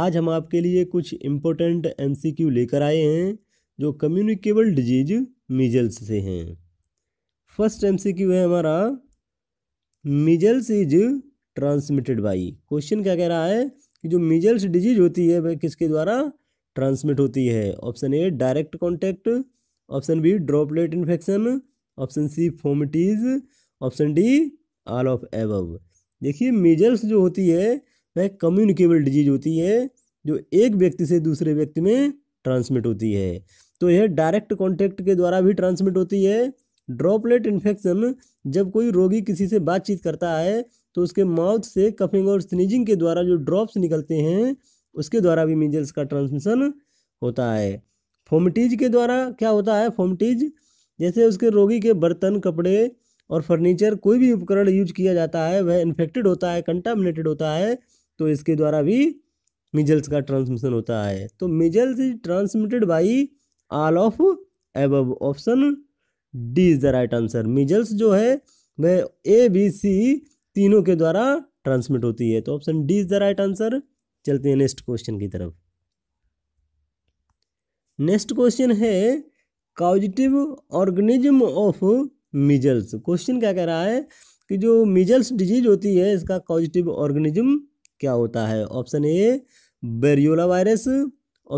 आज हम आपके लिए कुछ इम्पोर्टेंट एमसीक्यू लेकर आए हैं जो कम्युनिकेबल डिजीज मिजल्स से हैं फर्स्ट एमसीक्यू है हमारा measles is transmitted by question क्या कह रहा है कि जो मिजल्स डिजीज होती है वह किसके द्वारा ट्रांसमिट होती है option A direct contact option B droplet infection option C fomites option D all of above देखिए मिजल्स जो होती है वह कम्युनिकेबल डिजीज होती है जो एक व्यक्ति से दूसरे व्यक्ति में ट्रांसमिट होती है तो यह डायरेक्ट कॉन्टेक्ट के द्वारा भी ट्रांसमिट होती है ड्रॉपलेट इन्फेक्शन जब कोई रोगी किसी से बातचीत करता है तो उसके माउथ से कफिंग और स्नीजिंग के द्वारा जो ड्रॉप्स निकलते हैं उसके द्वारा भी मीजल्स का ट्रांसमिशन होता है फोमटीज के द्वारा क्या होता है फोमटीज जैसे उसके रोगी के बर्तन कपड़े और फर्नीचर कोई भी उपकरण यूज किया जाता है वह इन्फेक्टेड होता है कंटामिनेटेड होता है तो इसके द्वारा भी मिजल्स का ट्रांसमिशन होता है तो measles is transmitted by all of above option D is the right answer measles जो है वह ए बी सी तीनों के द्वारा ट्रांसमिट होती है तो option D is the right answer चलते हैं नेक्स्ट क्वेश्चन की तरफ नेक्स्ट क्वेश्चन है causative organism of measles question क्या कह रहा है कि जो मिजल्स डिजीज होती है इसका काउजिटिव ऑर्गेनिज्म क्या होता है option A variola virus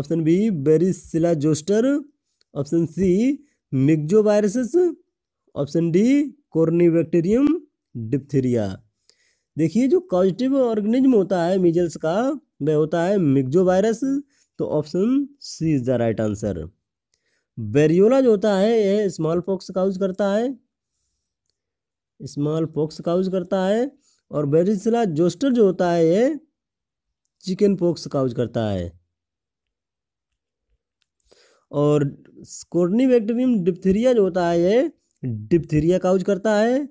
option B varicella zoster option C myxo viruses option D corynebacterium diphtheria देखिए जो कॉजिटिव ऑर्गेनिज्म होता है मिजल्स का वह होता है मिग्जो वायरस तो option C is the right answer variola जो होता है यह स्मॉल पॉक्स काउज करता है स्मॉल पॉक्स काउज करता है और बेरिसला जोस्टर जो होता है ये चिकन पॉक्स काउज करता है और बैक्टेरियम डिप्थीरिया जो होता है ये डिप्थीरिया काउज करता है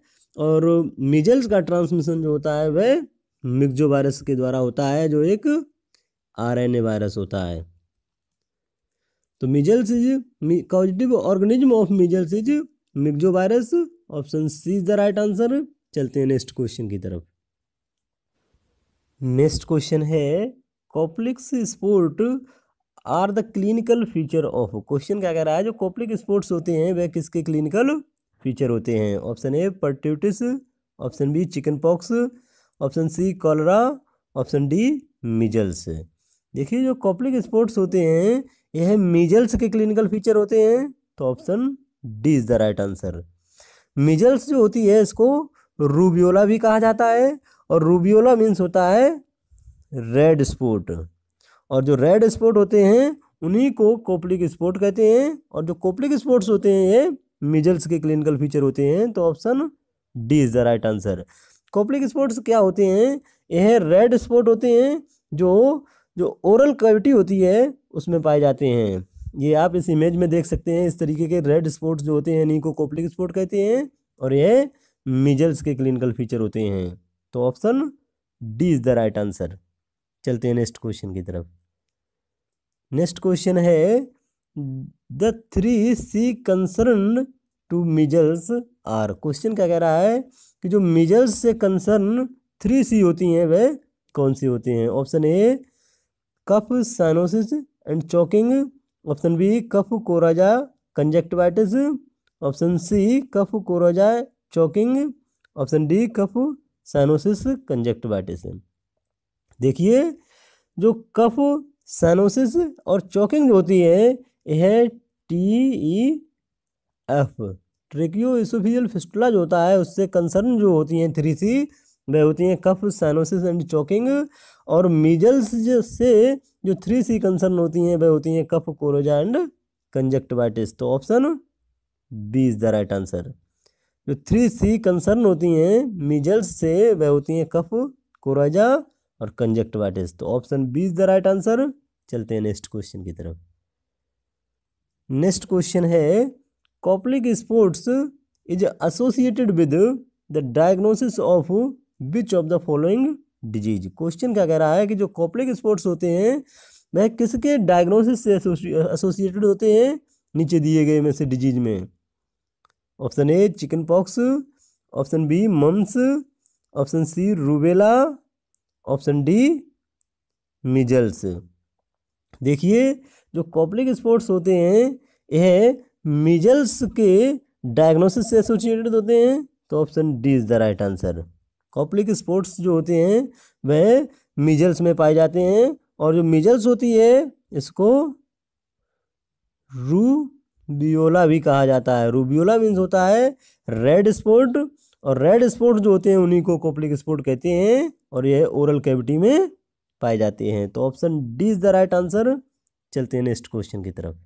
और मिजल्स का ट्रांसमिशन जो होता है वह मिग्जो वायरस के द्वारा होता है जो एक आरएनए वायरस होता है तो measles is causative organism of measles is myxo virus option C is the right answer चलते हैं नेक्स्ट क्वेश्चन की तरफ नेक्स्ट क्वेश्चन है Koplik's spot are the clinical feature of question क्या कह रहा है जो कॉप्लिक स्पोर्ट्स होते हैं वह किसके क्लिनिकल फीचर होते हैं option A pertussis option B chicken pox option C cholera option D measles देखिए जो कॉप्लिक स्पोर्ट्स होते हैं यह मिजल्स के क्लिनिकल फीचर होते हैं तो option D is the right answer measles जो होती है इसको रूबियोला भी कहा जाता है और रूबियोला मीन्स होता है रेड स्पॉट और जो रेड स्पॉट होते हैं उन्हीं को कोपलिक स्पॉट कहते हैं और जो कोपलिक स्पॉट्स होते हैं ये मिजल्स के क्लिनिकल फीचर होते हैं तो option D is the right answer Koplik spots क्या होते हैं यह रेड स्पॉट होते हैं जो जो ओरल कविटी होती है उसमें पाए जाते हैं ये आप इस इमेज में देख सकते हैं इस तरीके के रेड स्पॉट्स जो होते हैं इन्हीं को कोपलिक स्पॉट कहते हैं और यह मिजल्स के क्लिनिकल फीचर होते हैं तो option D is the right answer चलते हैं नेक्स्ट क्वेश्चन की तरफ नेक्स्ट क्वेश्चन है the three C concern to measles are question क्या कह रहा है कि जो मिजल्स से कंसर्न थ्री सी होती हैं वह कौन सी होती हैं option A cough cyanosis and choking option B cough coryza conjunctivitis option C cough coryza choking option D cough cyanosis conjunctivitis देखिए जो कफ साइनोसिस और चौकिंग होती है यह T E F tracheo oesophageal fistula जो होता है उससे कंसर्न जो होती हैं थ्री सी वह होती हैं कफ साइनोसिस एंड चौकिंग और मीजल्स से जो थ्री सी कंसर्न होती हैं वह होती हैं कफ कोरोजा एंड कंजक्टिवाइटिस तो option B is the right answer जो थ्री सी कंसर्न होती हैं मिजल्स से वह होती हैं कफ कोराजा और कंजक्टिवाइटिस तो option B is the right answer चलते हैं नेक्स्ट क्वेश्चन की तरफ नेक्स्ट क्वेश्चन है Koplik spots is associated with the diagnosis of which of the following disease question क्या कह रहा है कि जो कॉपलिक स्पोर्ट्स होते हैं वह किसके डायग्नोसिस से एसोसिएटेड होते हैं नीचे दिए गए में से डिजीज में option A chicken pox option B mumps option C rubella option D measles देखिए जो कॉपलिक स्पोर्ट्स होते हैं यह मिजल्स के डायग्नोसिस से एसोसिएटेड होते हैं तो option D is the right answer Koplik spots जो होते हैं वह मिजल्स में पाए जाते हैं और जो मिजल्स होती है इसको रू बियोला भी कहा जाता है रूबियोला मीन्स होता है रेड स्पॉट और रेड स्पॉट जो होते हैं उन्हीं को कोपलिक स्पॉट कहते हैं और यह ओरल कैविटी में पाए जाते हैं तो option D is the right answer चलते हैं नेक्स्ट क्वेश्चन की तरफ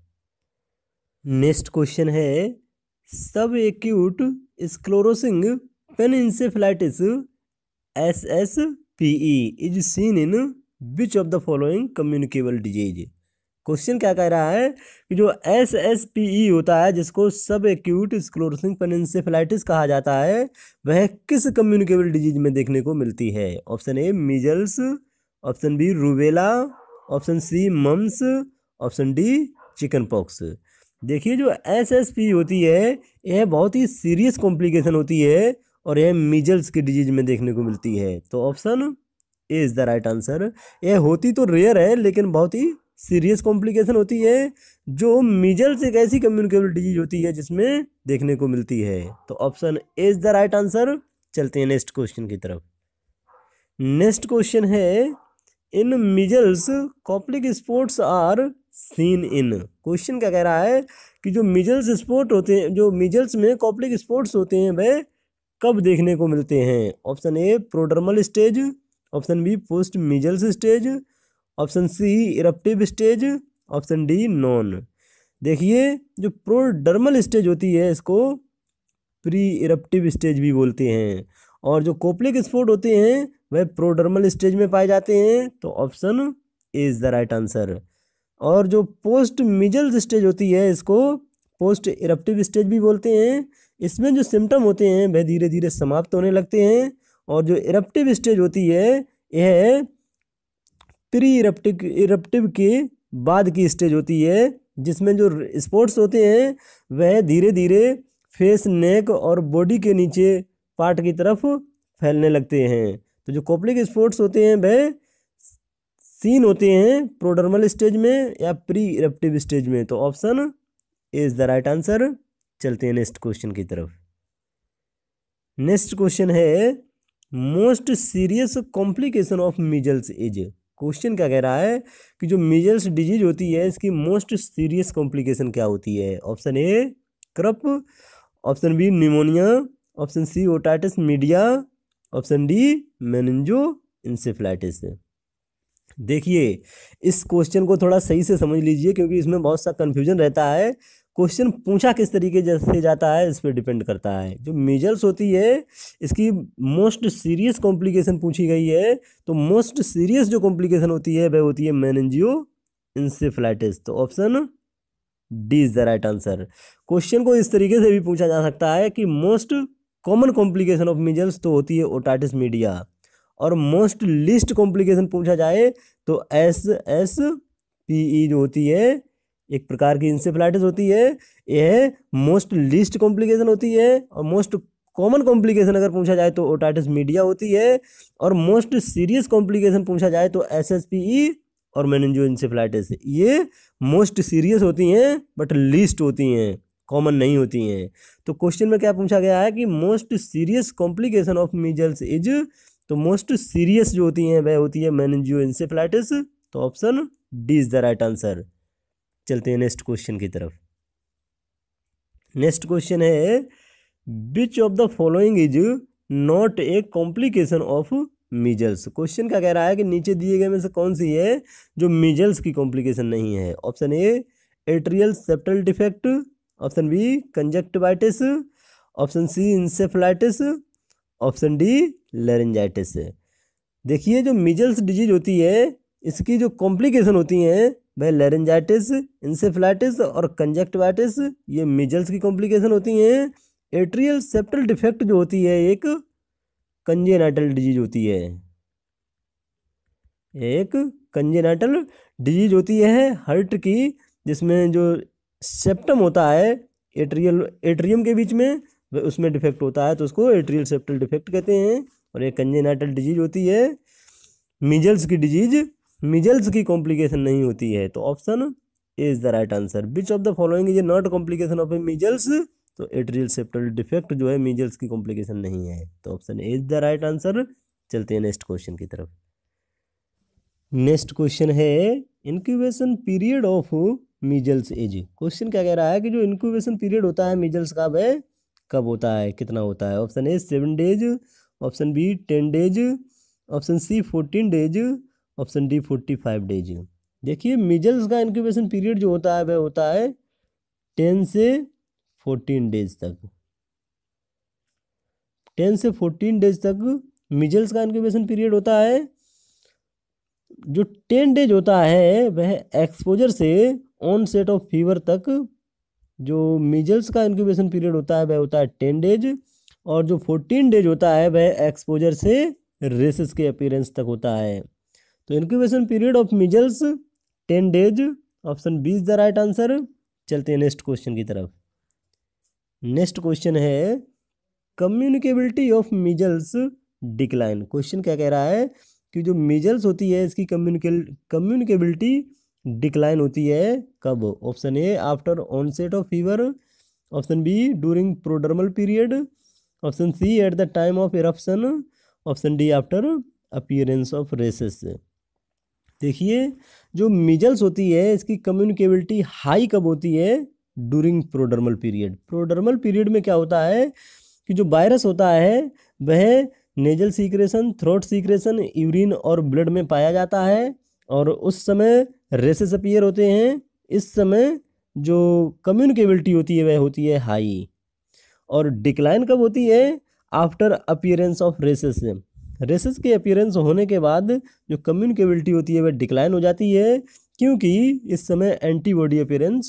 नेक्स्ट क्वेश्चन है सब subacute sclerosing panencephalitis S S P E is seen in which of the following communicable disease question क्या कह रहा है कि जो एस एस पी ई होता है जिसको सब एक्यूट स्क्लोरसिंग पेनेंसेफेलाइटिस कहा जाता है वह किस कम्युनिकेबल डिजीज में देखने को मिलती है option A measles option B rubella option C mumps option D chicken pox देखिए जो एस एस पी होती है यह बहुत ही सीरियस कॉम्प्लिकेशन होती है और यह मीजल्स की डिजीज में देखने को मिलती है तो option A is the right answer यह होती तो रेयर है लेकिन बहुत ही सीरियस कॉम्प्लिकेशन होती है जो मिजल्स एक ऐसी कम्युनिकेबल डिजीज होती है जिसमें देखने को मिलती है तो option A is the right answer चलते हैं नेक्स्ट क्वेश्चन की तरफ नेक्स्ट क्वेश्चन है in measles Koplik spots are seen in question क्या कह रहा है कि जो मिजल्स स्पोर्ट होते हैं जो मिजल्स में कॉप्लिक स्पोर्ट्स होते हैं वह कब देखने को मिलते हैं option A prodromal stage option B post measles stage option C eruptive stage option D none देखिए जो प्रोडर्मल स्टेज होती है इसको प्री इरप्टिव स्टेज भी बोलते हैं और जो कोपलिक स्पोर्ट होते हैं वह प्रोडर्मल स्टेज में पाए जाते हैं तो option A is the right answer और जो पोस्ट मिजल्स स्टेज होती है इसको पोस्ट इरप्टिव स्टेज भी बोलते हैं इसमें जो सिम्टम होते हैं वह धीरे धीरे समाप्त होने लगते हैं और जो इरप्टिव स्टेज होती है यह प्री इरप्टिक इरप्टिव के बाद की स्टेज होती है जिसमें जो स्पोर्ट्स होते हैं वह धीरे धीरे फेस नेक और बॉडी के नीचे पार्ट की तरफ फैलने लगते हैं तो जो कॉपलिक स्पोर्ट्स होते हैं वह सीन होते हैं प्रोडर्मल स्टेज में या प्री इरप्टिव स्टेज में तो option is the right answer चलते हैं नेक्स्ट क्वेश्चन की तरफ नेक्स्ट क्वेश्चन है most serious complication of measles is question क्या कह रहा है कि जो मेजर्स डिजीज होती है इसकी मोस्ट सीरियस कॉम्प्लिकेशन क्या होती है option A croup option B pneumonia option C otitis media option D meningoencephalitis देखिए इस क्वेश्चन को थोड़ा सही से समझ लीजिए क्योंकि इसमें बहुत सा कन्फ्यूजन रहता है क्वेश्चन पूछा किस तरीके से जाता है इस पर डिपेंड करता है जो मेजर्स होती है इसकी मोस्ट सीरियस कॉम्प्लिकेशन पूछी गई है तो मोस्ट सीरियस जो कॉम्प्लिकेशन होती है वह होती है मैनजियो इंसेफ्लाइटिस तो option D is the right answer question को इस तरीके से भी पूछा जा सकता है कि most common complication of measles तो होती है ओटाइटिस मीडिया और मोस्ट लिस्ट कॉम्प्लिकेशन पूछा जाए तो एस एस पी ई जो होती है एक प्रकार की इंसेफ्लाइटिस होती है यह मोस्ट लीस्ट कॉम्प्लिकेशन होती है और मोस्ट कॉमन कॉम्प्लिकेशन अगर पूछा जाए तो ओटाइटिस मीडिया होती है और मोस्ट सीरियस कॉम्प्लिकेशन पूछा जाए तो एस एस पी ई और मैनजो इंसेफ्लाइटिस ये मोस्ट सीरियस होती हैं बट लीस्ट होती हैं कॉमन नहीं होती हैं तो क्वेश्चन में क्या पूछा गया है कि most serious complication of measles is तो मोस्ट सीरियस जो होती हैं वह होती है मेनजियो इंसेफ्लाइटिस तो option D is the right answer चलते हैं नेक्स्ट क्वेश्चन की तरफ नेक्स्ट क्वेश्चन है which of the following is not a complication of measles question क्या कह रहा है कि नीचे दिए गए में से कौन सी है जो मीजल्स की कॉम्प्लिकेशन नहीं है option A atrial septal defect option B conjunctivitis option C encephalitis option D laryngitis देखिए जो मिजल्स डिजीज होती है इसकी जो कॉम्प्लिकेशन होती हैं भाई लेरेंजाइटिस इंसेफ्लाइटिस और कंजक्टिवाइटिस ये मिजल्स की कॉम्प्लिकेशन होती हैं एट्रियल सेप्टल डिफेक्ट जो होती है एक कंजेनाइटल डिजीज होती है एक कंजेनाइटल डिजीज होती है हर्ट की जिसमें जो सेप्टम होता है एट्रियल एट्रियम के बीच में उसमें डिफेक्ट होता है तो उसको एट्रियल सेप्टल डिफेक्ट कहते हैं और एक कंजेनाइटल डिजीज होती है मिजल्स की डिजीज मिजल्स की कॉम्प्लिकेशन नहीं होती है तो option is the right answer which of the following is not complication of a measles तो एट्रियल सेप्टल डिफेक्ट जो है मिजल्स की कॉम्प्लिकेशन नहीं है तो option A is the right answer चलते हैं नेक्स्ट क्वेश्चन की तरफ नेक्स्ट क्वेश्चन है incubation period of measles is question क्या कह रहा है कि जो इंक्यूबेशन पीरियड होता है मीजल्स का वह कब होता है कितना होता है option A seven days option B ten days option C fourteen days option D forty five days देखिए मिजल्स का इंक्यूबेशन पीरियड जो होता है वह होता है टेन से फोर्टीन डेज तक टेन से फोर्टीन डेज तक मिजल्स का इंक्यूबेशन पीरियड होता है जो टेन डेज होता है वह एक्सपोजर से ऑन सेट ऑफ फीवर तक जो मिजल्स का इंक्यूबेशन पीरियड होता है वह होता है टेन डेज और जो फोर्टीन डेज होता है वह एक्सपोजर से रेसिस के अपीरेंस तक होता है तो incubation period of measles ten days option B is the right answer चलते हैं नेक्स्ट क्वेश्चन की तरफ नेक्स्ट क्वेश्चन है communicability of measles decline question क्या कह रहा है कि जो मिजल्स होती है इसकी कम्युनिके कम्युनिकेबिलिटी डिक्लाइन होती है कब option A after onset of fever option B during prodromal period option C at the time of eruption option D after appearance of rashes देखिए जो मिजल्स होती है इसकी कम्युनिकेबिलिटी हाई कब होती है during prodromal period prodromal period में क्या होता है कि जो वायरस होता है वह nasal secretion throat secretion urine और ब्लड में पाया जाता है और उस समय रेसेस अपियर होते हैं इस समय जो कम्युनिकेबिलिटी होती है वह होती है हाई और डिक्लाइन कब होती है after appearance of rashes rashes के अपीयरेंस होने के बाद जो कम्युनिकेबिलिटी होती है वह डिक्लाइन हो जाती है क्योंकि इस समय एंटीबॉडी अपीयरेंस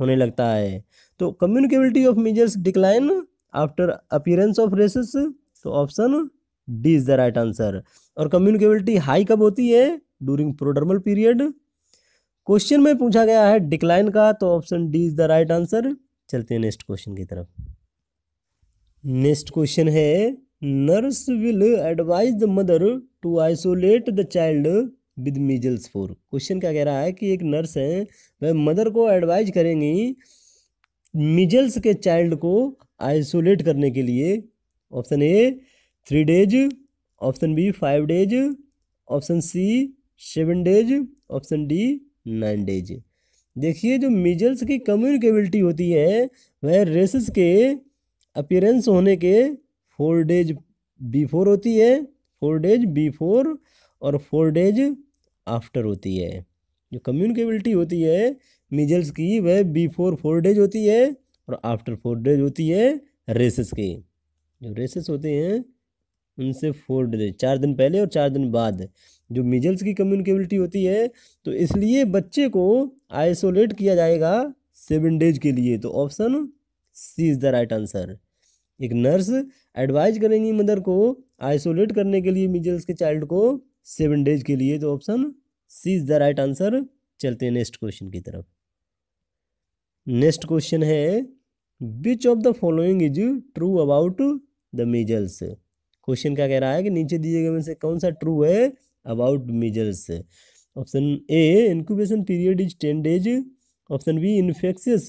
होने लगता है तो communicability of measles decline after appearance of rashes तो option D is the right answer और कम्युनिकेबिलिटी हाई कब होती है ड्यूरिंग प्रोडर्मल पीरियड क्वेश्चन में पूछा गया है डिक्लाइन का तो option D is the right answer चलते हैं नेक्स्ट क्वेश्चन की तरफ नेक्स्ट क्वेश्चन है nurse will advise the mother to isolate the child with measles for question क्या कह रहा है कि एक नर्स है वह मदर को एडवाइज करेंगी मिजल्स के चाइल्ड को आइसोलेट करने के लिए option A three days option B five days option C seven days option D nine days देखिए जो मिजल्स की कम्युनिकेबिलिटी होती है वह रेसिस के अपियरेंस होने के फोर डेज बिफोर होती है फोर डेज बिफोर और फोर डेज आफ्टर होती है जो कम्युनिकेबिलिटी होती है मिजल्स की वह बिफोर फोर डेज होती है और आफ्टर फोर डेज होती है रेसेस की जो रेसेस होते हैं उनसे फोर डेज चार दिन पहले और चार दिन बाद जो मिजल्स की कम्युनिकेबिलिटी होती है तो इसलिए बच्चे को आइसोलेट किया जाएगा सेवन डेज के लिए तो option C is the right answer एक नर्स एडवाइज करेंगी मदर को आइसोलेट करने के लिए मीजल्स के चाइल्ड को सेवन डेज के लिए तो option C is the right answer चलते हैं नेक्स्ट क्वेश्चन की तरफ नेक्स्ट क्वेश्चन है which of the following is true about the measles question क्या कह रहा है कि नीचे दिए गए में से कौन सा ट्रू है about measles option A incubation period is ten days option B infectious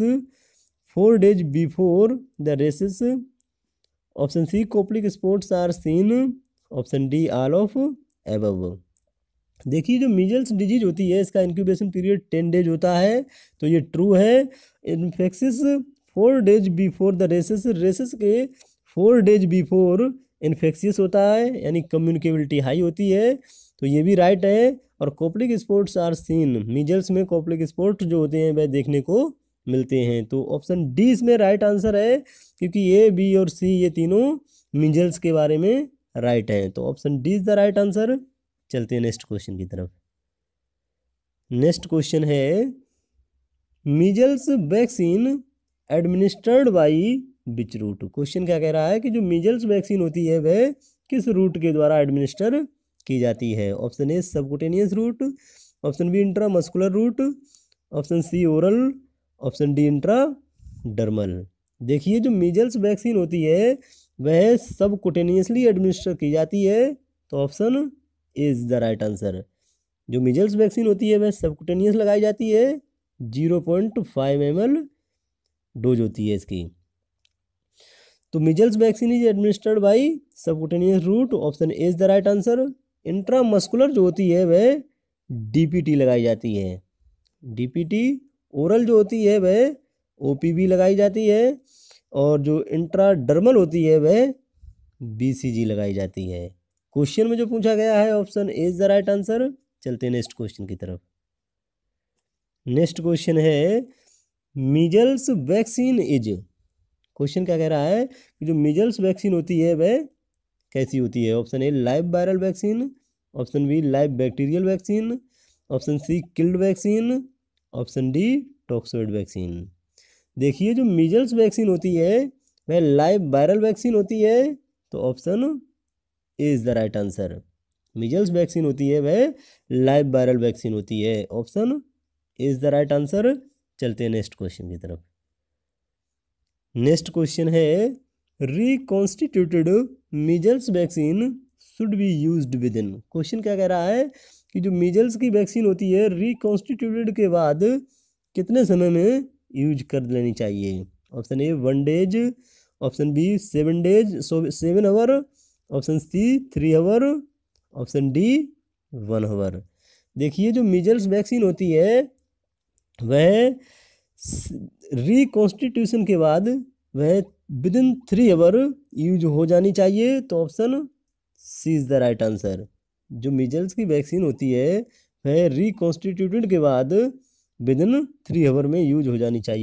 four days before the rashes option C Koplik spots are seen option D all of above देखिए जो मीजल्स डिजीज होती है इसका incubation period ten days होता है तो ये true है infectious four days before the rashes rashes के फोर डेज बिफोर इन्फेक्शियस होता है यानी कम्युनिकेबिलिटी हाई होती है तो ये भी राइट है और Koplik spots are seen measles में कॉपलिक स्पोर्ट्स जो होते हैं वह देखने को मिलते हैं तो ऑप्शन डी इसमें राइट आंसर है क्योंकि ए बी और सी ये तीनों मिजल्स के बारे में राइट हैं तो option D is the right answer चलते हैं नेक्स्ट क्वेश्चन की तरफ नेक्स्ट क्वेश्चन है measles vaccine administered by which route question क्या कह रहा है कि जो मिजल्स वैक्सीन होती है वह किस रूट के द्वारा एडमिनिस्टर की जाती है option A subcutaneous route option B intramuscular route option C oral option D intradermal देखिए जो मीजल्स वैक्सीन होती है वह सब कुटेनियसली एडमिनिस्टर की जाती है तो option is the right answer जो मिजल्स वैक्सीन होती है वह सबकुटेनियस लगाई जाती है zero point five M L dose होती है इसकी तो measles vaccine is administered by subcutaneous route option is the right answer intramuscular जो होती है वह टी लगाई जाती है टी ओरल जो होती है वह ओ लगाई जाती है और जो इंट्राडर्मल होती है वह बी लगाई जाती है क्वेश्चन में जो पूछा गया है option A is the right answer चलते हैं नेक्स्ट क्वेश्चन की तरफ नेक्स्ट क्वेश्चन है मिजल्स वैक्सीन इज क्वेश्चन क्या कह रहा है कि जो मिजल्स वैक्सीन होती है वह कैसी होती है option A live viral vaccine option B live bacterial vaccine option C killed vaccine option D toxoid vaccine देखिए जो मिजल्स वैक्सीन होती है वह लाइव वायरल वैक्सीन होती है तो option A is the right answer measles vaccine होती है वह लाइव वायरल वैक्सीन होती है option is the right answer चलते हैं नेक्स्ट क्वेश्चन की तरफ नेक्स्ट क्वेश्चन है reconstituted measles vaccine should be used within question क्या कह रहा है कि जो मीजल्स की वैक्सीन होती है रिकॉन्स्टिट्यूटेड के बाद कितने समय में यूज कर लेनी चाहिए option A one days option B seven days seven hour option C three hour option D one hour देखिए जो मीजल्स वैक्सीन होती है वह रिकॉन्स्टिट्यूशन के बाद वह within three hour use हो जानी चाहिए तो option C is the right answer जो मिजल्स की वैक्सीन होती है वह रिकॉन्स्टिट्यूटेड के बाद विदिन थ्री आवर में यूज हो जानी चाहिए